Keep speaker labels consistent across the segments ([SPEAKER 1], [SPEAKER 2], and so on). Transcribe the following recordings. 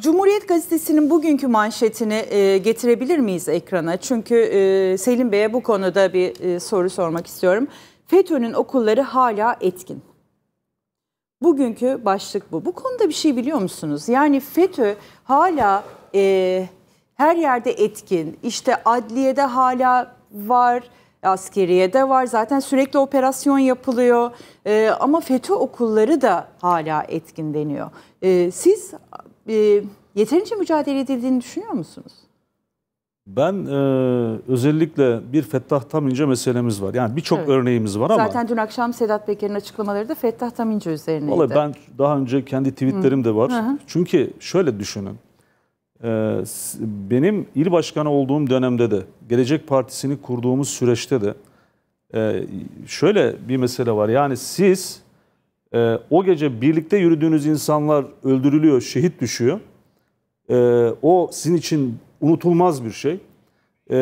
[SPEAKER 1] Cumhuriyet Gazetesi'nin bugünkü manşetini e, getirebilir miyiz ekrana? Çünkü e, Selim Bey'e bu konuda bir e, soru sormak istiyorum. FETÖ'nün okulları hala etkin. Bugünkü başlık bu. Bu konuda bir şey biliyor musunuz? Yani FETÖ hala e, her yerde etkin. İşte adliyede hala var, askeriyede var. Zaten sürekli operasyon yapılıyor. E, ama FETÖ okulları da hala etkin deniyor. E, siz e, yeterince mücadele edildiğini düşünüyor musunuz?
[SPEAKER 2] Ben e, özellikle bir Fettah Tamince meselemiz var. Yani birçok evet. örneğimiz var ama. Zaten
[SPEAKER 1] dün akşam Sedat Peker'in açıklamaları da Fettah Tamince üzerineydi. Vallahi ben
[SPEAKER 2] daha önce kendi tweetlerim Hı. de var. -hı. Çünkü şöyle düşünün. E, benim il başkanı olduğum dönemde de Gelecek Partisi'ni kurduğumuz süreçte de e, şöyle bir mesele var. Yani siz e, o gece birlikte yürüdüğünüz insanlar öldürülüyor, şehit düşüyor. E, o sizin için unutulmaz bir şey. E,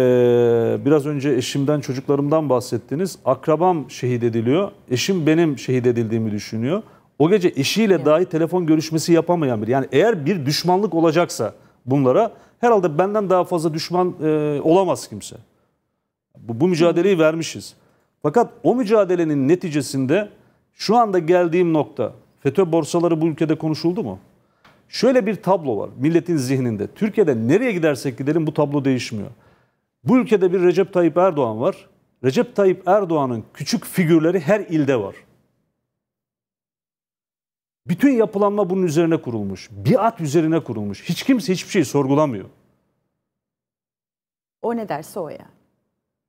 [SPEAKER 2] biraz önce eşimden, çocuklarımdan bahsettiniz. Akrabam şehit ediliyor. Eşim benim şehit edildiğimi düşünüyor. O gece eşiyle evet. dahi telefon görüşmesi yapamayan biri. Yani eğer bir düşmanlık olacaksa bunlara herhalde benden daha fazla düşman e, olamaz kimse. Bu, bu mücadeleyi vermişiz. Fakat o mücadelenin neticesinde şu anda geldiğim nokta FETÖ borsaları bu ülkede konuşuldu mu? Şöyle bir tablo var milletin zihninde. Türkiye'de nereye gidersek gidelim bu tablo değişmiyor. Bu ülkede bir Recep Tayyip Erdoğan var. Recep Tayyip Erdoğan'ın küçük figürleri her ilde var. Bütün yapılanma bunun üzerine kurulmuş. Biat üzerine kurulmuş. Hiç kimse hiçbir şeyi sorgulamıyor.
[SPEAKER 1] O ne derse o ya.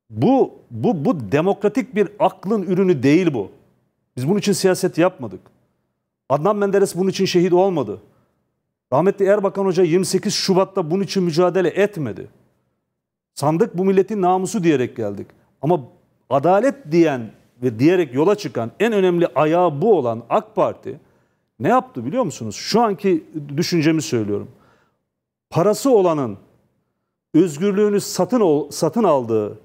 [SPEAKER 2] Bu, bu, bu demokratik bir aklın ürünü değil bu. Biz bunun için siyaset yapmadık. Adnan Menderes bunun için şehit olmadı. Rahmetli Erbakan Hoca 28 Şubat'ta bunun için mücadele etmedi. Sandık bu milletin namusu diyerek geldik. Ama adalet diyen ve diyerek yola çıkan en önemli ayağı bu olan AK Parti ne yaptı biliyor musunuz? Şu anki düşüncemi söylüyorum. Parası olanın özgürlüğünü satın satın aldığı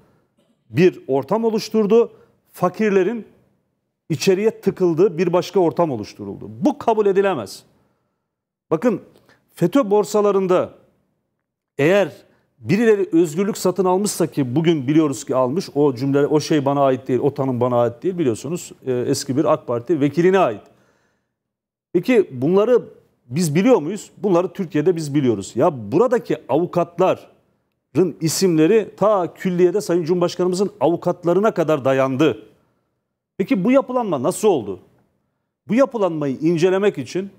[SPEAKER 2] bir ortam oluşturdu. Fakirlerin içeriye tıkıldı, bir başka ortam oluşturuldu. Bu kabul edilemez. Bakın FETÖ borsalarında eğer birileri özgürlük satın almışsa ki bugün biliyoruz ki almış o cümle o şey bana ait değil o tanım bana ait değil biliyorsunuz e, eski bir AK Parti vekiline ait. Peki bunları biz biliyor muyuz? Bunları Türkiye'de biz biliyoruz. Ya buradaki avukatların isimleri ta külliyede Sayın Cumhurbaşkanımızın avukatlarına kadar dayandı. Peki bu yapılanma nasıl oldu? Bu yapılanmayı incelemek için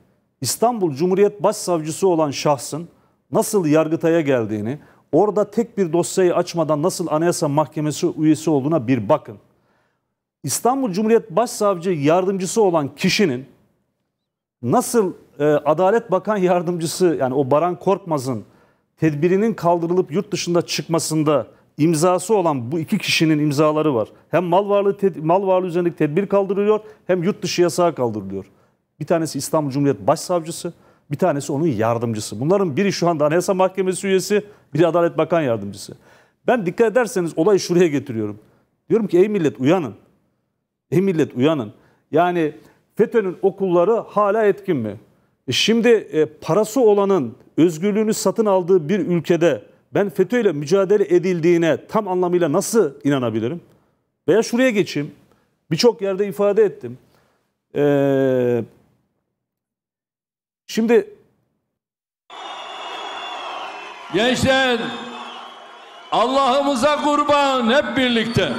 [SPEAKER 2] İstanbul Cumhuriyet Başsavcısı olan şahsın nasıl Yargıtay'a geldiğini, orada tek bir dosyayı açmadan nasıl Anayasa Mahkemesi üyesi olduğuna bir bakın. İstanbul Cumhuriyet Başsavcı yardımcısı olan kişinin nasıl e, Adalet Bakan yardımcısı yani o Baran Korkmaz'ın tedbirinin kaldırılıp yurt dışında çıkmasında imzası olan bu iki kişinin imzaları var. Hem mal varlığı mal varlığı üzerindeki tedbir kaldırılıyor hem yurt dışı yasağı kaldırılıyor. Bir tanesi İstanbul Cumhuriyet Başsavcısı, bir tanesi onun yardımcısı. Bunların biri şu anda Anayasa Mahkemesi üyesi, biri Adalet Bakan Yardımcısı. Ben dikkat ederseniz olayı şuraya getiriyorum. Diyorum ki ey millet uyanın. Ey millet uyanın. Yani FETÖ'nün okulları hala etkin mi? E şimdi e, parası olanın özgürlüğünü satın aldığı bir ülkede ben FETÖ'yle mücadele edildiğine tam anlamıyla nasıl inanabilirim? Veya şuraya geçeyim. Birçok yerde ifade ettim. Ee, şimdi gençler Allah'ımıza kurban hep birlikte.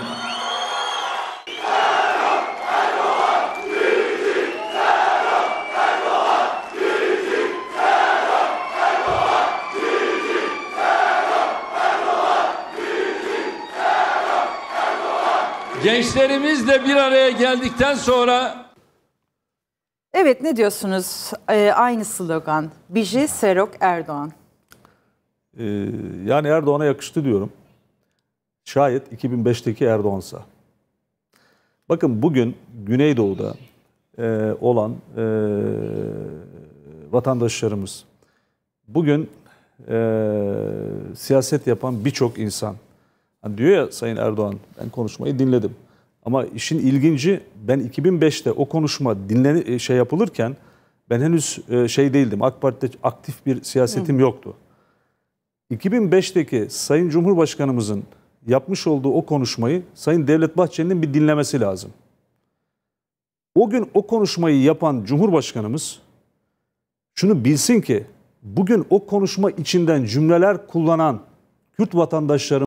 [SPEAKER 2] Gençlerimizle bir araya geldikten sonra
[SPEAKER 1] Evet ne diyorsunuz? Ee, aynı slogan. Biji Serok Erdoğan.
[SPEAKER 2] Ee, yani Erdoğan'a yakıştı diyorum. Şayet 2005'teki Erdoğan'sa. Bakın bugün Güneydoğu'da e, olan e, vatandaşlarımız, bugün e, siyaset yapan birçok insan, Hani diyor ya Sayın Erdoğan ben konuşmayı dinledim. Ama işin ilginci ben 2005'te o konuşma dinle e, şey yapılırken ben henüz e, şey değildim. AK Parti'de aktif bir siyasetim Hı. yoktu. 2005'teki Sayın Cumhurbaşkanımızın yapmış olduğu o konuşmayı Sayın Devlet Bahçeli'nin bir dinlemesi lazım. O gün o konuşmayı yapan Cumhurbaşkanımız şunu bilsin ki bugün o konuşma içinden cümleler kullanan Kürt vatandaşlarımız